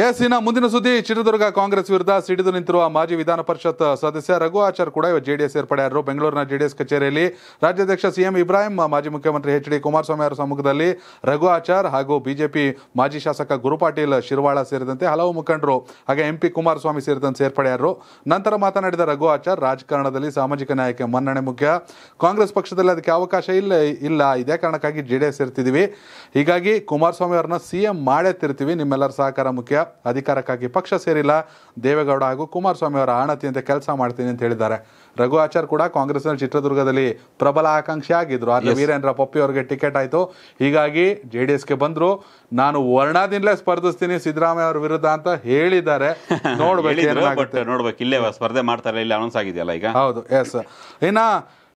S ಮುಂದಿನ ಸುದ್ದಿ ಚಿತ್ರದುರ್ಗ ಕಾಂಗ್ರೆಸ್ ವಿರುದ್ಧ ಸಿಡಿದು ನಿಂತಿರುವ ಮಾಜಿ ವಿಧಾನ ಪರಿಷತ್ ಸದಸ್ಯ ರಘು ಆಚಾರ್ ಕೂಡ ಜೆಡಿಎಸ್ ಸೇರ್ಪಡೆಯಾದರು ಬೆಂಗಳೂರಿನ ಜೆಡಿಎಸ್ ಕಚೇರಿಯಲ್ಲಿ ರಾಜ್ಯಾಧ್ಯಕ್ಷ ಸಿಎಂ ಇಬ್ರಾಹಿಂ ಮಾಜಿ ಮುಖ್ಯಮಂತ್ರಿ ಎಚ್ ಡಿ ಕುಮಾರಸ್ವಾಮಿ ಅವರ ಸಮ್ಮುಖದಲ್ಲಿ ರಘು ಆಚಾರ್ ಹಾಗೂ ಬಿಜೆಪಿ ಮಾಜಿ ಶಾಸಕ ಗುರುಪಾಟೀಲ್ ಶಿರ್ವಾಳ ಸೇರಿದಂತೆ ಹಲವು ಮುಖಂಡರು ಹಾಗೆ ಎಂಪಿ ಕುಮಾರಸ್ವಾಮಿ ಸೇರಿದಂತೆ ಸೇರ್ಪಡೆಯಾದರು ನಂತರ ಮಾತನಾಡಿದ ರಘು ಆಚಾರ್ ರಾಜಕಾರಣದಲ್ಲಿ ಸಾಮಾಜಿಕ ನ್ಯಾಯಕ್ಕೆ ಮನ್ನಣೆ ಮುಖ್ಯ ಕಾಂಗ್ರೆಸ್ ಪಕ್ಷದಲ್ಲಿ ಅದಕ್ಕೆ ಅವಕಾಶ ಇಲ್ಲ ಇಲ್ಲ ಇದೇ ಕಾರಣಕ್ಕಾಗಿ ಜೆಡಿಎಸ್ ಸೇರ್ತಿದ್ದೀವಿ ಹೀಗಾಗಿ ಕುಮಾರಸ್ವಾಮಿ ಅವರನ್ನ ಸಿಎಂ ಮಾಡೇ ತಿರ್ತೀವಿ ನಿಮ್ಮೆಲ್ಲರ ಸಹಕಾರ ಮುಖ್ಯ ಅಧಿಕಾರಕ್ಕಾಗಿ ಪಕ್ಷ ಸೇರಿಲ್ಲ ದೇವೇಗೌಡ ಹಾಗೂ ಕುಮಾರಸ್ವಾಮಿ ಅವರ ಆಣತಿಯಂತೆ ಕೆಲಸ ಮಾಡ್ತೀನಿ ಅಂತ ಹೇಳಿದ್ದಾರೆ ರಘು ಆಚಾರ್ ಕೂಡ ಕಾಂಗ್ರೆಸ್ನ ಚಿತ್ರದುರ್ಗದಲ್ಲಿ ಪ್ರಬಲ ಆಕಾಂಕ್ಷಿ ಆಗಿದ್ರು ಆದರೆ ವೀರೇಂದ್ರ ಪಪ್ಪಿ ಅವರಿಗೆ ಟಿಕೆಟ್ ಆಯಿತು ಹೀಗಾಗಿ ಜೆ ಡಿ ಎಸ್ಗೆ ಬಂದರು ನಾನು ವರ್ಣದಿಂದಲೇ ಸ್ಪರ್ಧಿಸ್ತೀನಿ ಸಿದ್ದರಾಮಯ್ಯ ಅವ್ರ ವಿರುದ್ಧ ಅಂತ ಹೇಳಿದ್ದಾರೆ ನೋಡ್ಬೇಕು ನೋಡ್ಬೇಕು ಇಲ್ಲೇ ಸ್ಪರ್ಧೆ ಮಾಡ್ತಾರೆ ಇಲ್ಲಿ ಅನೌನ್ಸ್ ಆಗಿದೆಯಲ್ಲ ಈಗ ಹೌದು ಎಸ್ ಏನಾ